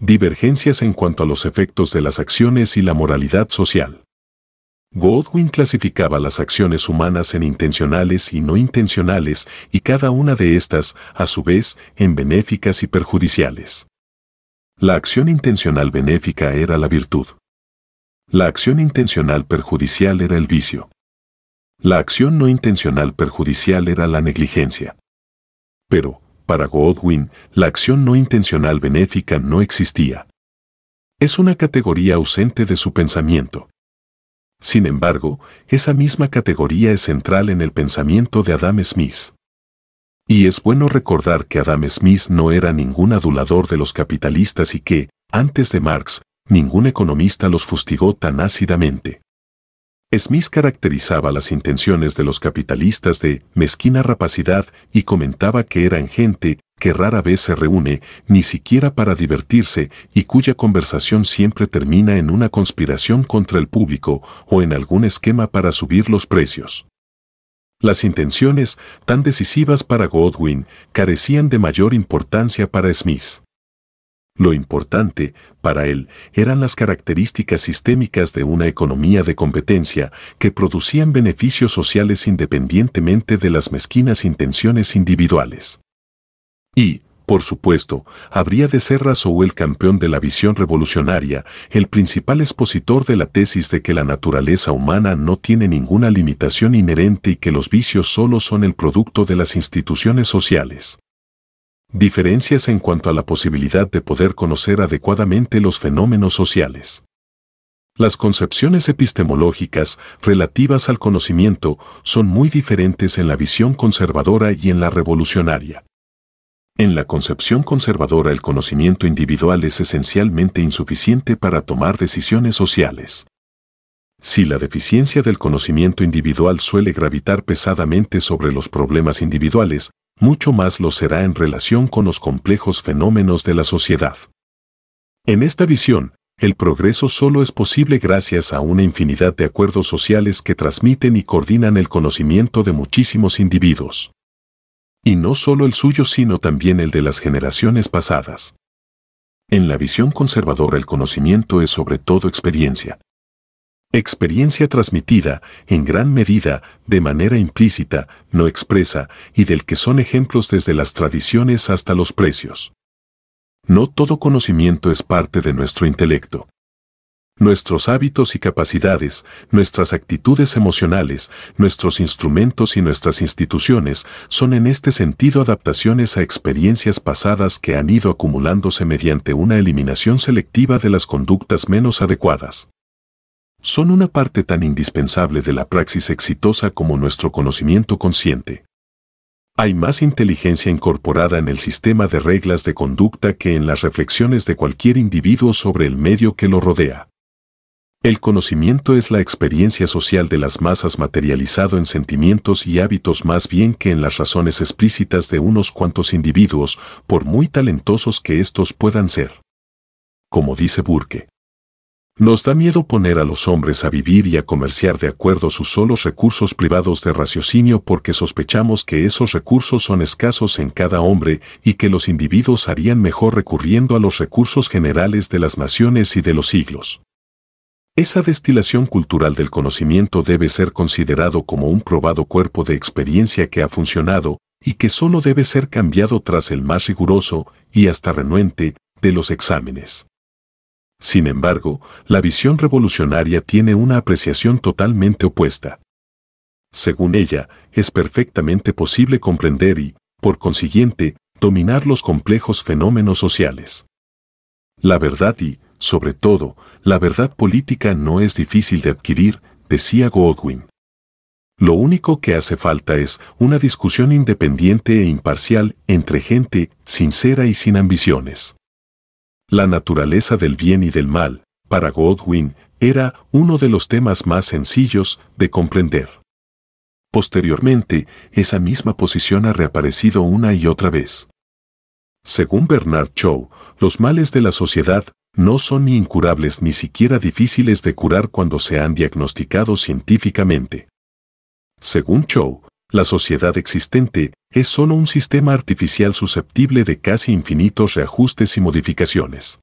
Divergencias en cuanto a los efectos de las acciones y la moralidad social. Godwin clasificaba las acciones humanas en intencionales y no intencionales y cada una de estas, a su vez, en benéficas y perjudiciales. La acción intencional benéfica era la virtud. La acción intencional perjudicial era el vicio. La acción no intencional perjudicial era la negligencia. Pero, para Godwin, la acción no intencional benéfica no existía. Es una categoría ausente de su pensamiento. Sin embargo, esa misma categoría es central en el pensamiento de Adam Smith. Y es bueno recordar que Adam Smith no era ningún adulador de los capitalistas y que, antes de Marx, ningún economista los fustigó tan ácidamente. Smith caracterizaba las intenciones de los capitalistas de mezquina rapacidad y comentaba que eran gente que rara vez se reúne ni siquiera para divertirse y cuya conversación siempre termina en una conspiración contra el público o en algún esquema para subir los precios. Las intenciones, tan decisivas para Godwin, carecían de mayor importancia para Smith. Lo importante, para él, eran las características sistémicas de una economía de competencia que producían beneficios sociales independientemente de las mezquinas intenciones individuales. Y, por supuesto, habría de ser Rousseau el campeón de la visión revolucionaria, el principal expositor de la tesis de que la naturaleza humana no tiene ninguna limitación inherente y que los vicios solo son el producto de las instituciones sociales. Diferencias en cuanto a la posibilidad de poder conocer adecuadamente los fenómenos sociales. Las concepciones epistemológicas relativas al conocimiento son muy diferentes en la visión conservadora y en la revolucionaria. En la concepción conservadora el conocimiento individual es esencialmente insuficiente para tomar decisiones sociales. Si la deficiencia del conocimiento individual suele gravitar pesadamente sobre los problemas individuales, mucho más lo será en relación con los complejos fenómenos de la sociedad. En esta visión, el progreso solo es posible gracias a una infinidad de acuerdos sociales que transmiten y coordinan el conocimiento de muchísimos individuos. Y no solo el suyo, sino también el de las generaciones pasadas. En la visión conservadora el conocimiento es sobre todo experiencia. Experiencia transmitida, en gran medida, de manera implícita, no expresa, y del que son ejemplos desde las tradiciones hasta los precios. No todo conocimiento es parte de nuestro intelecto. Nuestros hábitos y capacidades, nuestras actitudes emocionales, nuestros instrumentos y nuestras instituciones son en este sentido adaptaciones a experiencias pasadas que han ido acumulándose mediante una eliminación selectiva de las conductas menos adecuadas son una parte tan indispensable de la praxis exitosa como nuestro conocimiento consciente. Hay más inteligencia incorporada en el sistema de reglas de conducta que en las reflexiones de cualquier individuo sobre el medio que lo rodea. El conocimiento es la experiencia social de las masas materializado en sentimientos y hábitos más bien que en las razones explícitas de unos cuantos individuos, por muy talentosos que estos puedan ser. Como dice Burke, nos da miedo poner a los hombres a vivir y a comerciar de acuerdo a sus solos recursos privados de raciocinio porque sospechamos que esos recursos son escasos en cada hombre y que los individuos harían mejor recurriendo a los recursos generales de las naciones y de los siglos. Esa destilación cultural del conocimiento debe ser considerado como un probado cuerpo de experiencia que ha funcionado y que solo debe ser cambiado tras el más riguroso y hasta renuente de los exámenes. Sin embargo, la visión revolucionaria tiene una apreciación totalmente opuesta. Según ella, es perfectamente posible comprender y, por consiguiente, dominar los complejos fenómenos sociales. La verdad y, sobre todo, la verdad política no es difícil de adquirir, decía Godwin. Lo único que hace falta es una discusión independiente e imparcial entre gente sincera y sin ambiciones. La naturaleza del bien y del mal, para Godwin, era uno de los temas más sencillos de comprender. Posteriormente, esa misma posición ha reaparecido una y otra vez. Según Bernard Shaw, los males de la sociedad no son ni incurables ni siquiera difíciles de curar cuando se han diagnosticado científicamente. Según Shaw, la sociedad existente es solo un sistema artificial susceptible de casi infinitos reajustes y modificaciones.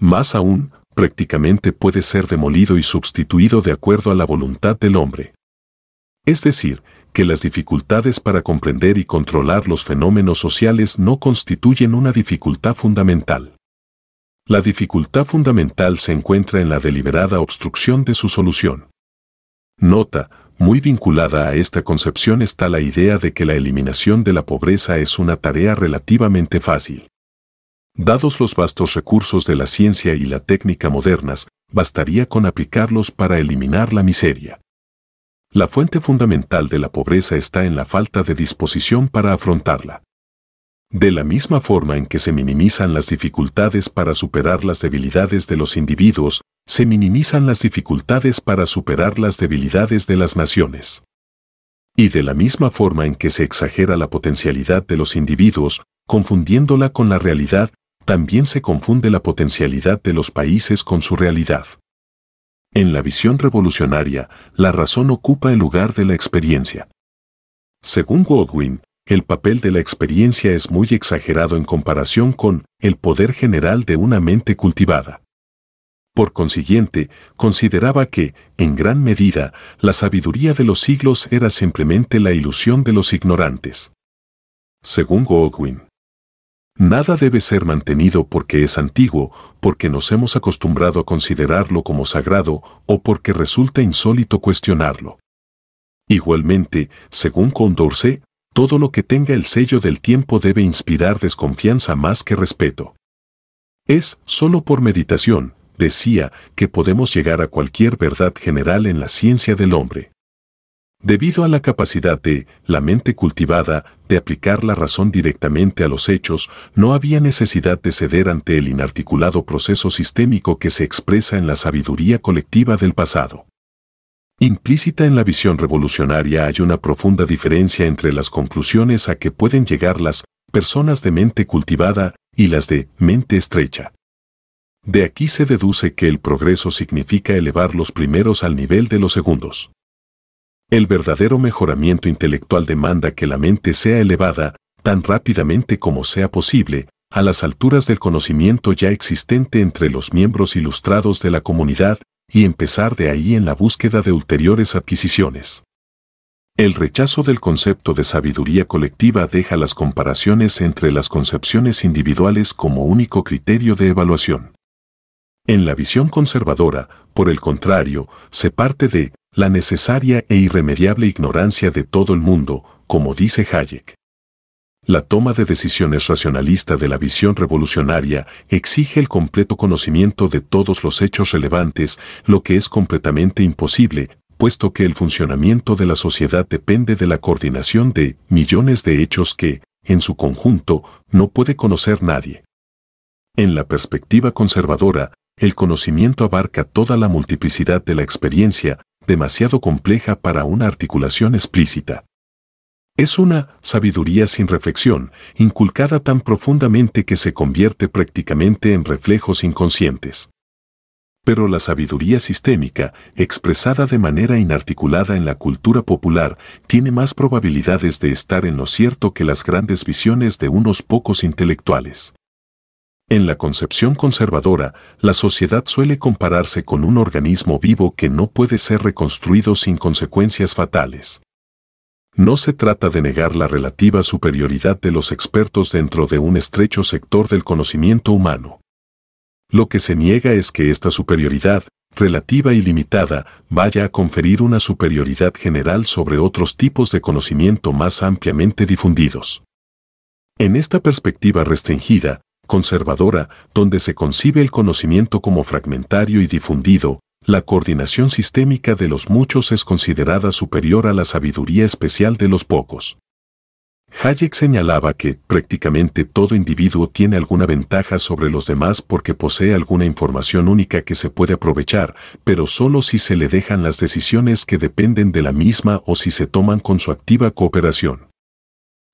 Más aún, prácticamente puede ser demolido y sustituido de acuerdo a la voluntad del hombre. Es decir, que las dificultades para comprender y controlar los fenómenos sociales no constituyen una dificultad fundamental. La dificultad fundamental se encuentra en la deliberada obstrucción de su solución. Nota, muy vinculada a esta concepción está la idea de que la eliminación de la pobreza es una tarea relativamente fácil. Dados los vastos recursos de la ciencia y la técnica modernas, bastaría con aplicarlos para eliminar la miseria. La fuente fundamental de la pobreza está en la falta de disposición para afrontarla. De la misma forma en que se minimizan las dificultades para superar las debilidades de los individuos, se minimizan las dificultades para superar las debilidades de las naciones. Y de la misma forma en que se exagera la potencialidad de los individuos, confundiéndola con la realidad, también se confunde la potencialidad de los países con su realidad. En la visión revolucionaria, la razón ocupa el lugar de la experiencia. Según Godwin, el papel de la experiencia es muy exagerado en comparación con el poder general de una mente cultivada. Por consiguiente, consideraba que, en gran medida, la sabiduría de los siglos era simplemente la ilusión de los ignorantes. Según Godwin, nada debe ser mantenido porque es antiguo, porque nos hemos acostumbrado a considerarlo como sagrado o porque resulta insólito cuestionarlo. Igualmente, según Condorcet, todo lo que tenga el sello del tiempo debe inspirar desconfianza más que respeto. Es solo por meditación, decía que podemos llegar a cualquier verdad general en la ciencia del hombre. Debido a la capacidad de la mente cultivada de aplicar la razón directamente a los hechos, no había necesidad de ceder ante el inarticulado proceso sistémico que se expresa en la sabiduría colectiva del pasado. Implícita en la visión revolucionaria hay una profunda diferencia entre las conclusiones a que pueden llegar las personas de mente cultivada y las de mente estrecha. De aquí se deduce que el progreso significa elevar los primeros al nivel de los segundos. El verdadero mejoramiento intelectual demanda que la mente sea elevada, tan rápidamente como sea posible, a las alturas del conocimiento ya existente entre los miembros ilustrados de la comunidad y empezar de ahí en la búsqueda de ulteriores adquisiciones. El rechazo del concepto de sabiduría colectiva deja las comparaciones entre las concepciones individuales como único criterio de evaluación. En la visión conservadora, por el contrario, se parte de la necesaria e irremediable ignorancia de todo el mundo, como dice Hayek. La toma de decisiones racionalista de la visión revolucionaria exige el completo conocimiento de todos los hechos relevantes, lo que es completamente imposible, puesto que el funcionamiento de la sociedad depende de la coordinación de millones de hechos que, en su conjunto, no puede conocer nadie. En la perspectiva conservadora, el conocimiento abarca toda la multiplicidad de la experiencia, demasiado compleja para una articulación explícita. Es una sabiduría sin reflexión, inculcada tan profundamente que se convierte prácticamente en reflejos inconscientes. Pero la sabiduría sistémica, expresada de manera inarticulada en la cultura popular, tiene más probabilidades de estar en lo cierto que las grandes visiones de unos pocos intelectuales. En la concepción conservadora, la sociedad suele compararse con un organismo vivo que no puede ser reconstruido sin consecuencias fatales. No se trata de negar la relativa superioridad de los expertos dentro de un estrecho sector del conocimiento humano. Lo que se niega es que esta superioridad, relativa y limitada, vaya a conferir una superioridad general sobre otros tipos de conocimiento más ampliamente difundidos. En esta perspectiva restringida, conservadora, donde se concibe el conocimiento como fragmentario y difundido, la coordinación sistémica de los muchos es considerada superior a la sabiduría especial de los pocos. Hayek señalaba que prácticamente todo individuo tiene alguna ventaja sobre los demás porque posee alguna información única que se puede aprovechar, pero solo si se le dejan las decisiones que dependen de la misma o si se toman con su activa cooperación.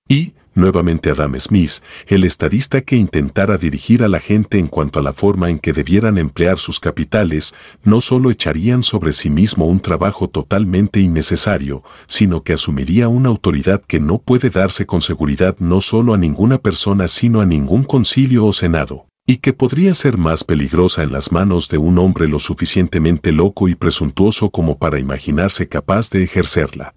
Y, nuevamente Adam Smith, el estadista que intentara dirigir a la gente en cuanto a la forma en que debieran emplear sus capitales, no solo echarían sobre sí mismo un trabajo totalmente innecesario, sino que asumiría una autoridad que no puede darse con seguridad no solo a ninguna persona sino a ningún concilio o senado y que podría ser más peligrosa en las manos de un hombre lo suficientemente loco y presuntuoso como para imaginarse capaz de ejercerla.